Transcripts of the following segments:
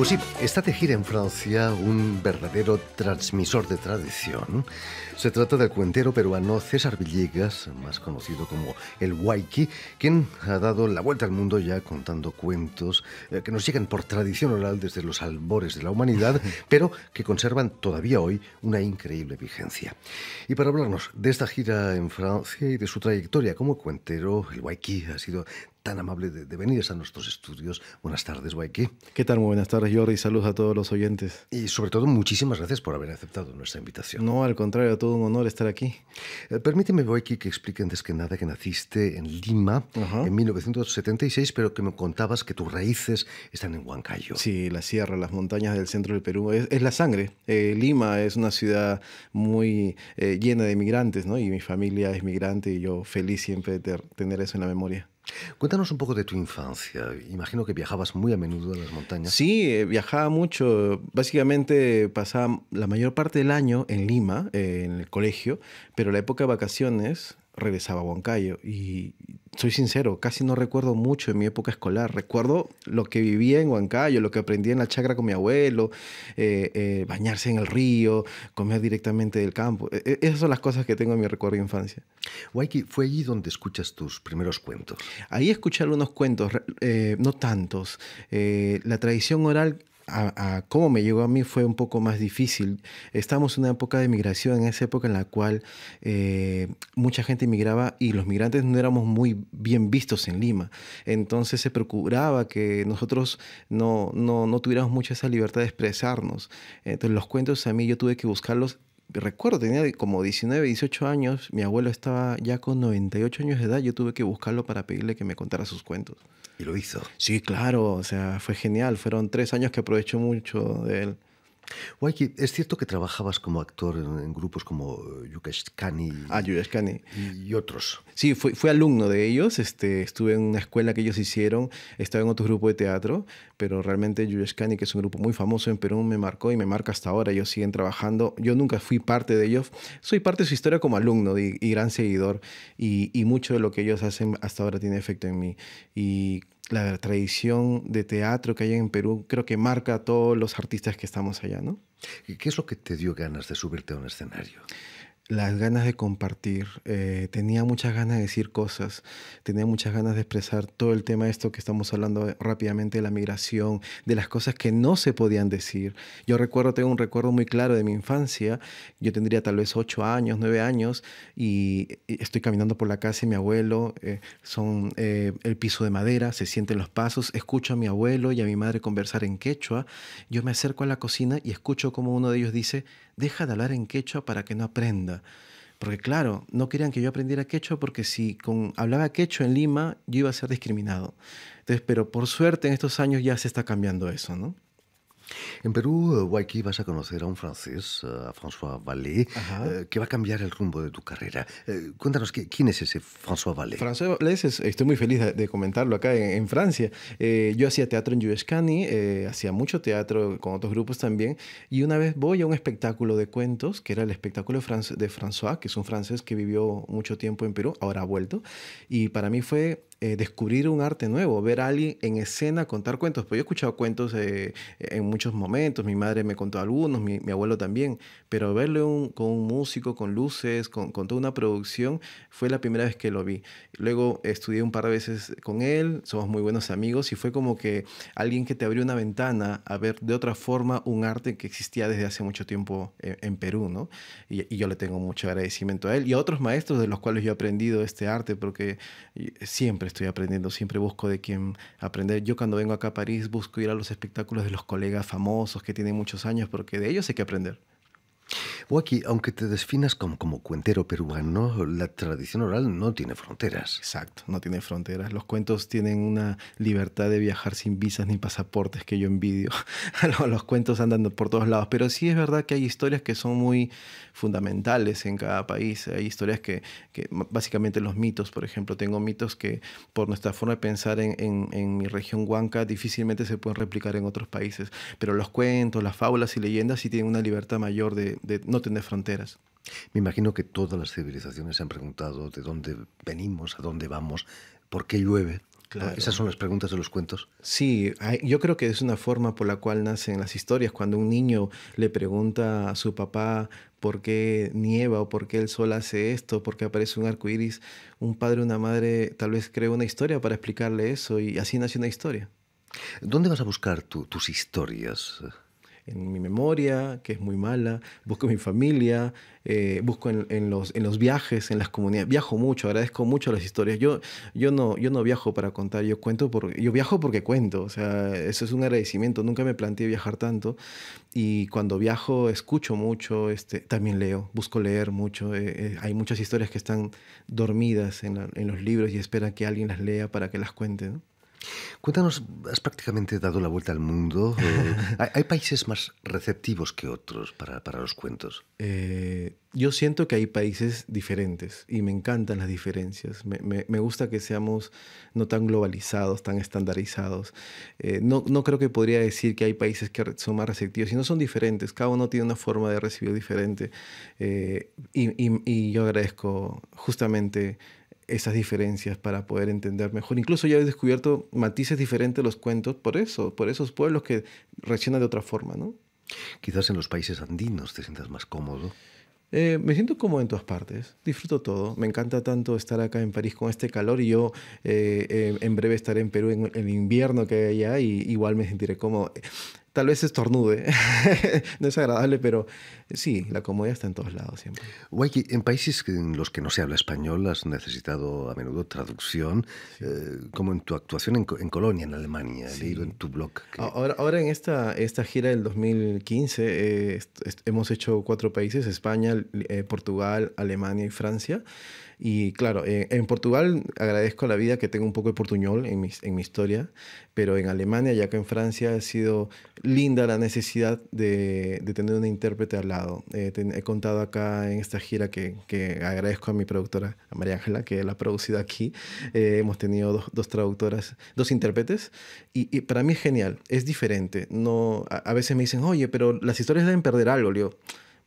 Pues sí, está de gira en Francia un verdadero transmisor de tradición. Se trata del cuentero peruano César Villegas, más conocido como el Waiki, quien ha dado la vuelta al mundo ya contando cuentos eh, que nos llegan por tradición oral desde los albores de la humanidad, pero que conservan todavía hoy una increíble vigencia. Y para hablarnos de esta gira en Francia y de su trayectoria como cuentero, el Waiki ha sido tan amable de, venir a nuestros estudios. Buenas tardes, Waiki. ¿Qué tal? Muy buenas tardes, Jordi. Saludos a todos los oyentes. Y sobre todo, muchísimas gracias por haber aceptado nuestra invitación. No, al contrario, todo un honor estar aquí. Eh, permíteme, Waiki, que explique antes que nada que naciste en Lima en 1976, pero que me contabas que tus raíces están en Huancayo. Sí, la sierra, las montañas del centro del Perú. Es, la sangre. Eh, Lima es una ciudad muy eh, llena de migrantes, ¿no? Y mi familia es migrante y yo feliz siempre de tener eso en la memoria. Cuéntanos un poco de tu infancia. Imagino que viajabas muy a menudo a las montañas. Sí, eh, viajaba mucho. Básicamente pasaba la mayor parte del año en Lima, eh, en el colegio, pero la época de vacaciones regresaba a Huancayo y soy sincero, casi no recuerdo mucho de mi época escolar. Recuerdo lo que vivía en Huancayo, lo que aprendí en la chacra con mi abuelo, eh, eh, bañarse en el río, comer directamente del campo. E, e, esas son las cosas que tengo en mi recuerdo de infancia. Waiki, ¿fue allí donde escuchas tus primeros cuentos? Ahí escuché algunos cuentos, eh, no tantos. la tradición oral a, cómo me llegó a mí fue un poco más difícil. Estamos en una época de migración, en esa época en la cual eh, mucha gente migraba y los migrantes no éramos muy bien vistos en Lima. Entonces se procuraba que nosotros no, no, no tuviéramos mucha esa libertad de expresarnos. Entonces los cuentos a mí yo tuve que buscarlos recuerdo, tenía como 19, 18 años, mi abuelo estaba ya con 98 años de edad, yo tuve que buscarlo para pedirle que me contara sus cuentos. ¿Y lo hizo? Sí, claro, o sea, fue genial, fueron tres años que aproveché mucho de él. Waiki, es cierto que trabajabas como actor en, grupos como eh, Yukashkani. Ah, Y, otros. Sí, fui, alumno de ellos. Este, estuve en una escuela que ellos hicieron. Estaba en otro grupo de teatro pero realmente Scani, que es un grupo muy famoso en Perú, me marcó y me marca hasta ahora. Ellos siguen trabajando. Yo nunca fui parte de ellos. Soy parte de su historia como alumno y, gran seguidor. Y, mucho de lo que ellos hacen hasta ahora tiene efecto en mí. Y la tradición de teatro que hay en Perú creo que marca a todos los artistas que estamos allá, ¿no? ¿Y qué es lo que te dio ganas de subirte a un escenario? las ganas de compartir, eh, tenía muchas ganas de decir cosas, tenía muchas ganas de expresar todo el tema de esto que estamos hablando eh, rápidamente de la migración, de las cosas que no se podían decir. Yo recuerdo, tengo un recuerdo muy claro de mi infancia, yo tendría tal vez ocho años, nueve años, y estoy caminando por la casa y mi abuelo, eh, son el piso de madera, se sienten los pasos, escucho a mi abuelo y a mi madre conversar en quechua, yo me acerco a la cocina y escucho como uno de ellos dice, deja de hablar en quechua para que no aprenda. Porque claro, no querían que yo aprendiera quechua porque si con, hablaba quechua en Lima, yo iba a ser discriminado. Entonces, pero por suerte en estos años ya se está cambiando eso, ¿no? En Perú, Waiki, eh, vas a conocer a un francés, eh, a François Vallée, eh, que va a cambiar el rumbo de tu carrera. cuéntanos, ¿quién es ese François Vallée? François Vallée, estoy muy feliz de, comentarlo acá en, Francia. yo hacía teatro en Cani, hacía mucho teatro con otros grupos también, y una vez voy a un espectáculo de cuentos, que era el espectáculo de François, que es un francés que vivió mucho tiempo en Perú, ahora ha vuelto, y para mí fue eh, descubrir un arte nuevo, ver a alguien en escena contar cuentos. Pues yo he escuchado cuentos en muchos momentos, mi madre me contó algunos, mi, abuelo también, pero verlo con un músico, con luces, con, toda una producción, fue la primera vez que lo vi. Luego estudié un par de veces con él, somos muy buenos amigos y fue como que alguien que te abrió una ventana a ver de otra forma un arte que existía desde hace mucho tiempo eh, en, Perú, ¿no? Y, y yo le tengo mucho agradecimiento a él y a otros maestros de los cuales yo he aprendido este arte porque siempre estoy aprendiendo, siempre busco de quién aprender. Yo cuando vengo acá a París busco ir a los espectáculos de los colegas famosos que tienen muchos años, porque de ellos hay que aprender. O aquí, aunque te definas como, cuentero peruano, la tradición oral no tiene fronteras. Exacto, no tiene fronteras. Los cuentos tienen una libertad de viajar sin visas ni pasaportes que yo envidio. Los cuentos andan por todos lados, pero sí es verdad que hay historias que son muy fundamentales en cada país. Hay historias que, básicamente los mitos, por ejemplo, tengo mitos que por nuestra forma de pensar en, mi región huanca difícilmente se pueden replicar en otros países, pero los cuentos, las fábulas y leyendas sí tienen una libertad mayor de, de tener fronteras. Me imagino que todas las civilizaciones se han preguntado de dónde venimos, a dónde vamos, por qué llueve. Esas son las preguntas de los cuentos. Sí, yo creo que es una forma por la cual nacen las historias. Cuando un niño le pregunta a su papá por qué nieva o por qué el sol hace esto, por qué aparece un arco iris, un padre o una madre tal vez crea una historia para explicarle eso y así nace una historia. ¿Dónde vas a buscar tus historias? en mi memoria, que es muy mala, busco en mi familia, eh, busco en, en, los, en los viajes, en las comunidades. Viajo mucho, agradezco mucho las historias. Yo, yo, no, yo no viajo para contar, yo, cuento porque yo viajo porque cuento. O sea, eso es un agradecimiento. Nunca me planteé viajar tanto. Y cuando viajo, escucho mucho, este, también leo, busco leer mucho. Eh, eh, hay muchas historias que están dormidas en, en, los libros y esperan que alguien las lea para que las cuente. ¿no? Cuéntanos, has prácticamente dado la vuelta al mundo. Eh, ¿Hay países más receptivos que otros para, para los cuentos? Eh, yo siento que hay países diferentes y me encantan las diferencias. Me, me, gusta que seamos no tan globalizados, tan estandarizados. Eh, no, no, creo que podría decir que hay países que son más receptivos, sino son diferentes. Cada uno tiene una forma de recibir diferente. y, y, y yo agradezco justamente esas diferencias para poder entender mejor. Incluso ya he descubierto matices diferentes de los cuentos por eso, por esos pueblos que reaccionan de otra forma, ¿no? Quizás en los países andinos te sientas más cómodo. Eh, me siento cómodo en todas partes, disfruto todo, me encanta tanto estar acá en París con este calor y yo eh, eh, en breve estaré en Perú en el invierno que hay allá y igual me sentiré cómodo. Tal vez estornude. no es agradable, pero sí, la comodidad está en todos lados siempre. Waiki, en países en los que no se habla español has necesitado a menudo traducción, eh, como en tu actuación en, Colonia, en Alemania, he leído en tu blog. Ahora, ahora en esta, esta gira del 2015 eh, hemos hecho cuatro países, España, eh, Portugal, Alemania y Francia. Y claro, eh, en, Portugal agradezco la vida que tengo un poco de portuñol en mi, en mi historia, pero en Alemania, ya que en Francia ha sido linda la necesidad de, de tener un intérprete al lado. Eh, he contado acá en esta gira que, que agradezco a mi productora, a María Ángela, que la ha producido aquí. Eh, hemos tenido dos, dos, traductoras, dos intérpretes, y, y, para mí es genial, es diferente. No, a, veces me dicen, oye, pero las historias deben perder algo. leo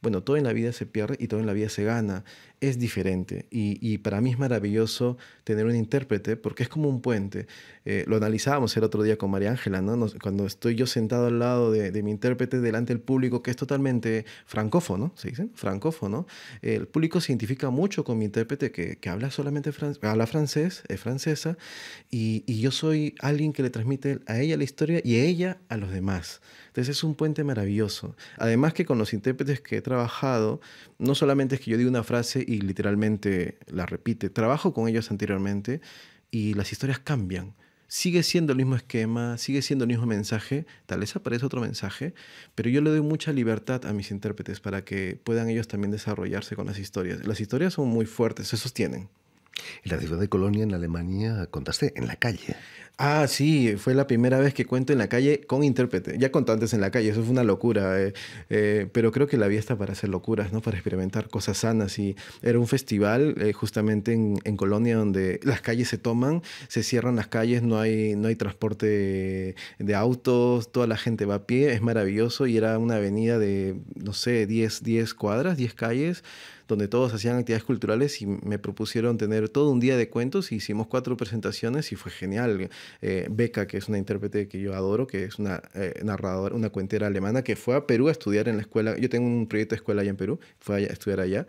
bueno, todo en la vida se pierde y todo en la vida se gana es diferente y, para mí es maravilloso tener un intérprete porque es como un puente. Eh, lo analizábamos el otro día con María Ángela, ¿no? cuando estoy yo sentado al lado de, mi intérprete delante del público, que es totalmente francófono, ¿se dicen? Francófono. Eh, el público se identifica mucho con mi intérprete que, habla solamente habla francés, es francesa, y, yo soy alguien que le transmite a ella la historia y a ella a los demás. Entonces es un puente maravilloso. Además que con los intérpretes que he trabajado, no solamente es que yo diga una frase y literalmente la repite. Trabajo con ellos anteriormente y las historias cambian. Sigue siendo el mismo esquema, sigue siendo el mismo mensaje, tal vez aparece otro mensaje, pero yo le doy mucha libertad a mis intérpretes para que puedan ellos también desarrollarse con las historias. Las historias son muy fuertes, se sostienen. En la ciudad de Colonia, en Alemania, contaste en la calle. Ah, sí, fue la primera vez que cuento en la calle con intérprete. Ya contó antes en la calle, eso fue una locura. Eh, eh, pero creo que la vida está para hacer locuras, ¿no? Para experimentar cosas sanas. Y era un festival eh, justamente en, Colonia donde las calles se toman, se cierran las calles, no hay, no hay transporte de, autos, toda la gente va a pie, es maravilloso. Y era una avenida de, no sé, 10, 10 cuadras, 10 calles donde todos hacían actividades culturales y me propusieron tener todo un día de cuentos y hicimos cuatro presentaciones y fue genial eh, Beca, que es una intérprete que yo adoro, que es una eh, narradora, una cuentera alemana, que fue a Perú a estudiar en la escuela. Yo tengo un proyecto de escuela allá en Perú, fue a estudiar allá.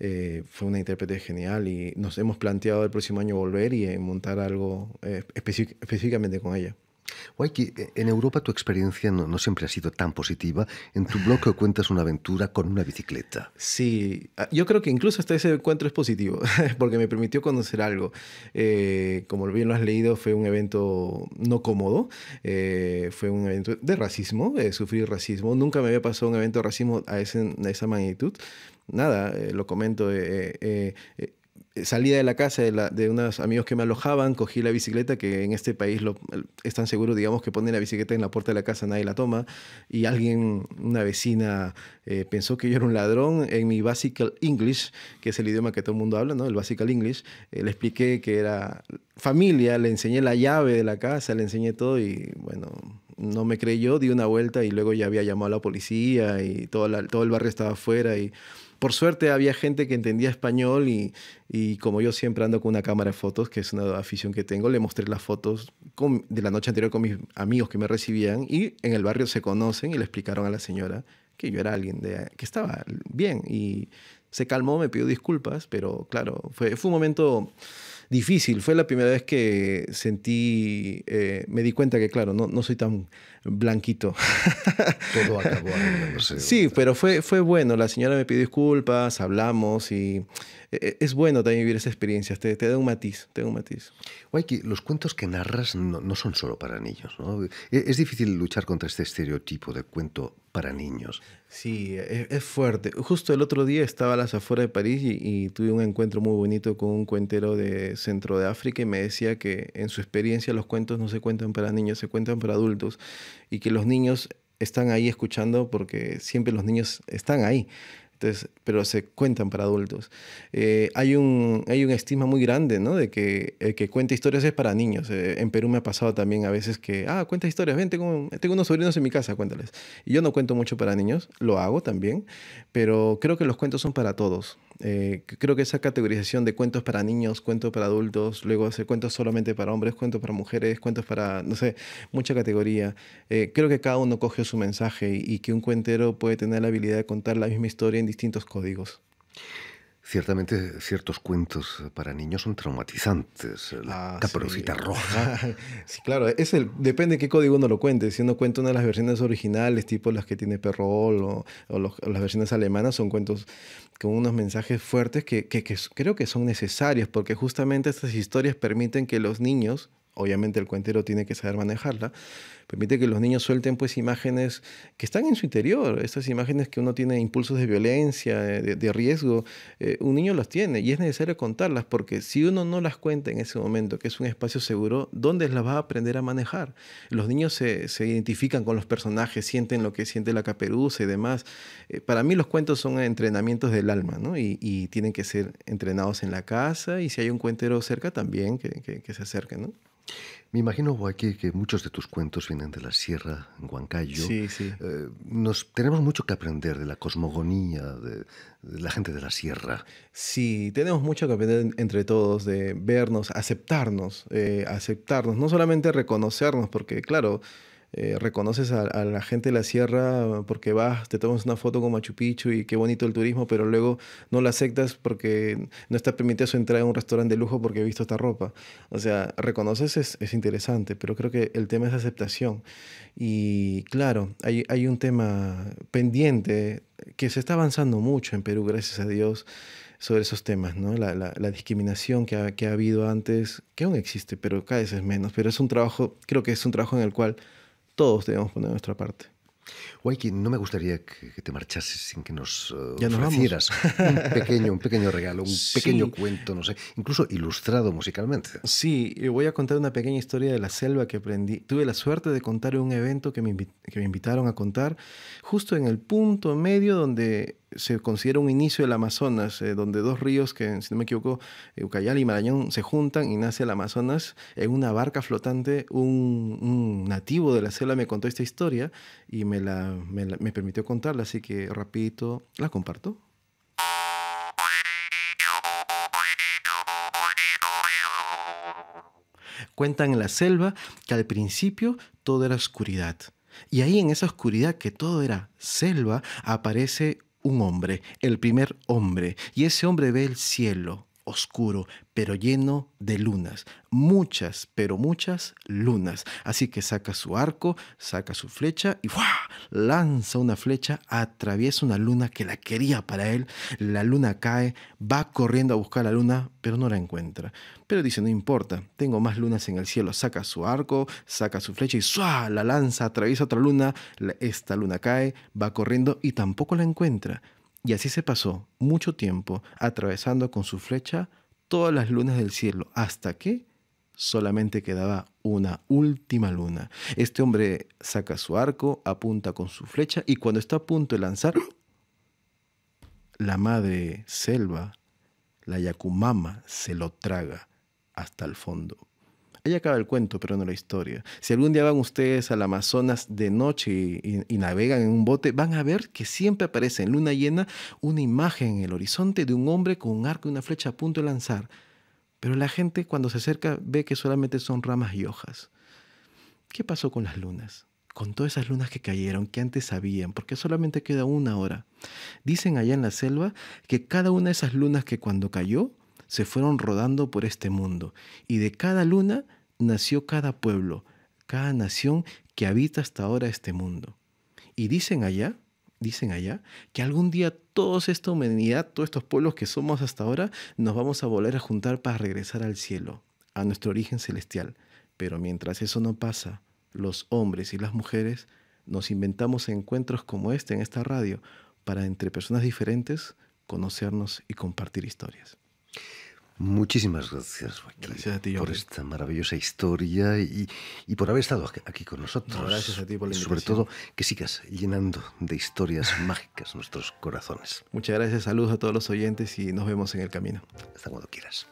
Eh, fue una intérprete genial y nos hemos planteado el próximo año volver y eh, montar algo específicamente con ella. Waiki, eh, en Europa tu experiencia no, siempre ha sido tan positiva. En tu blog cuentas una aventura con una bicicleta. Sí, ah, yo creo que incluso hasta ese encuentro es positivo, porque me permitió conocer algo. Eh, como bien lo has leído, fue un evento no cómodo, eh, fue un evento de racismo, eh, sufrí racismo. Nunca me había pasado un evento de racismo a, a esa magnitud. Nada, lo comento Salía de la casa de, unos amigos que me alojaban, cogí la bicicleta, que en este país lo, es tan seguro, digamos, que ponen la bicicleta en la puerta de la casa, nadie la toma, y alguien, una vecina, eh, pensó que yo era un ladrón en mi Basical English, que es el idioma que todo el mundo habla, ¿no? El Basical English, eh, le expliqué que era familia, le enseñé la llave de la casa, le enseñé todo y bueno, no me creyó, di una vuelta y luego ya había llamado a la policía y todo, todo el barrio estaba afuera y por suerte había gente que entendía español y, como yo siempre ando con una cámara de fotos, que es una afición que tengo, le mostré las fotos de la noche anterior con mis amigos que me recibían y en el barrio se conocen y le explicaron a la señora que yo era alguien de, que estaba bien y se calmó, me pidió disculpas, pero claro, fue, fue un momento difícil. Fue la primera vez que sentí, eh, me di cuenta que, claro, no, no soy tan blanquito. Todo acabó Sí, sí pero fue, fue bueno. La señora me pidió disculpas, hablamos y eh, eh, es bueno también vivir esa experiencia. Te, te da un matiz, te da un matiz. que los cuentos que narras no, son solo para niños, ¿no? E, es difícil luchar contra este estereotipo de cuento para niños. Sí, e, es, fuerte. Justo el otro día estaba a las afueras de París y, y, tuve un encuentro muy bonito con un cuentero de Centro de África y me decía que en su experiencia los cuentos no se cuentan para niños, se cuentan para adultos y que los niños están ahí escuchando porque siempre los niños están ahí pero se cuentan para adultos. Eh, hay, un, hay estigma muy grande, ¿no? De que el que cuenta historias es para niños. Eh, en Perú me ha pasado también a veces que, ah, cuenta historias, ven, tengo, tengo unos sobrinos en mi casa, cuéntales. Y yo no cuento mucho para niños, lo hago también, pero creo que los cuentos son para todos. Eh, creo que esa categorización de cuentos para niños, cuentos para adultos, luego hacer cuentos solamente para hombres, cuentos para mujeres, cuentos para, no sé, mucha categoría. Eh, creo que cada uno coge su mensaje y que un cuentero puede tener la habilidad de contar la misma historia en distintos códigos. Ciertamente ciertos cuentos para niños son traumatizantes. Eh, la ah, roja. claro, es el, depende de qué código uno lo cuente. Si uno cuenta una de las versiones originales, tipo las que tiene Perrol o, las versiones alemanas, son cuentos con unos mensajes fuertes que creo que son necesarios porque justamente estas historias permiten que los niños obviamente el cuentero tiene que saber manejarla, permite que los niños suelten pues imágenes que están en su interior, estas imágenes que uno tiene impulsos de violencia, de, riesgo, eh, un niño las tiene y es necesario contarlas porque si uno no las cuenta en ese momento, que es un espacio seguro, ¿dónde las va a aprender a manejar? Los niños se, identifican con los personajes, sienten lo que siente la caperuza y demás. Eh, para mí los cuentos son entrenamientos del alma ¿no? y, tienen que ser entrenados en la casa y si hay un cuentero cerca también que, se acerque. ¿no? Me imagino, Joaquín, que muchos de tus cuentos vienen de la sierra, en Huancayo. Sí, sí. Eh, nos, tenemos mucho que aprender de la cosmogonía de, la gente de la sierra. Sí, tenemos mucho que aprender entre todos de vernos, aceptarnos, eh, aceptarnos, no solamente reconocernos, porque claro, eh, reconoces a, la gente de la sierra ah, porque vas, te tomas una foto con Machu Picchu y qué bonito el turismo, pero luego no la aceptas porque no está permitido entrar en un restaurante de lujo porque he visto esta ropa. O sea, reconoces es, interesante, pero creo que el tema es aceptación. Y claro, hay, hay un tema pendiente que se está avanzando mucho en Perú, gracias a Dios sobre esos temas, ¿no? La, discriminación que ha, que ha habido antes, que aún existe, pero cada vez es menos, pero es un trabajo, creo que es un trabajo en el cual todos debemos poner nuestra parte que no me gustaría que, te marchases sin que nos eh, ofrecieras un, pequeño, un pequeño regalo, un pequeño cuento, no sé, incluso ilustrado musicalmente. Sí, voy a contar una pequeña historia de la selva que aprendí. Tuve la suerte de contar un evento que me, que me invitaron a contar justo en el punto medio donde se considera un inicio del Amazonas, eh, donde dos ríos que, si no me equivoco, Ucayal y Marañón, se juntan y nace el Amazonas en una barca flotante. un nativo de la selva me contó esta historia y me la me, permitió contarla, así que rapidito la comparto. Cuentan en la selva que al principio todo era oscuridad. Y ahí en esa oscuridad que todo era selva aparece un hombre, el primer hombre. Y ese hombre ve el cielo, oscuro, pero lleno de lunas, muchas, pero muchas lunas. Así que saca su arco, saca su flecha y lanza una flecha, atraviesa una luna que la quería para él, la luna cae, va corriendo a buscar la luna, pero no la encuentra. Pero dice, no importa, tengo más lunas en el cielo, saca su arco, saca su flecha y ¡sua! la lanza, atraviesa otra luna, esta luna cae, va corriendo y tampoco la encuentra. Y así se pasó mucho tiempo atravesando con su flecha todas las lunas del cielo, hasta que solamente quedaba una última luna. Este hombre saca su arco, apunta con su flecha y cuando está a punto de lanzar, la madre selva, la Yakumama, se lo traga hasta el fondo. Ahí acaba el cuento, pero no la historia. Si algún día van ustedes al Amazonas de noche y, navegan en un bote, van a ver que siempre aparece en luna llena una imagen en el horizonte de un hombre con un arco y una flecha a punto de lanzar. Pero la gente cuando se acerca ve que solamente son ramas y hojas. ¿Qué pasó con las lunas? Con todas esas lunas que cayeron, que antes sabían, porque solamente queda una hora. Dicen allá en la selva que cada una de esas lunas que cuando cayó se fueron rodando por este mundo. Y de cada luna nació cada pueblo, cada nación que habita hasta ahora este mundo. Y dicen allá, dicen allá, que algún día toda esta humanidad, todos estos pueblos que somos hasta ahora, nos vamos a volver a juntar para regresar al cielo, a nuestro origen celestial. Pero mientras eso no pasa, los hombres y las mujeres nos inventamos encuentros como este en esta radio para entre personas diferentes conocernos y compartir historias. Muchísimas gracias, gracias por esta maravillosa historia y, por haber estado aquí con nosotros. gracias a ti por la invitación. Sobre todo, que sigas llenando de historias mágicas nuestros corazones. Muchas gracias, saludos a todos los oyentes y nos vemos en el camino. Hasta cuando quieras.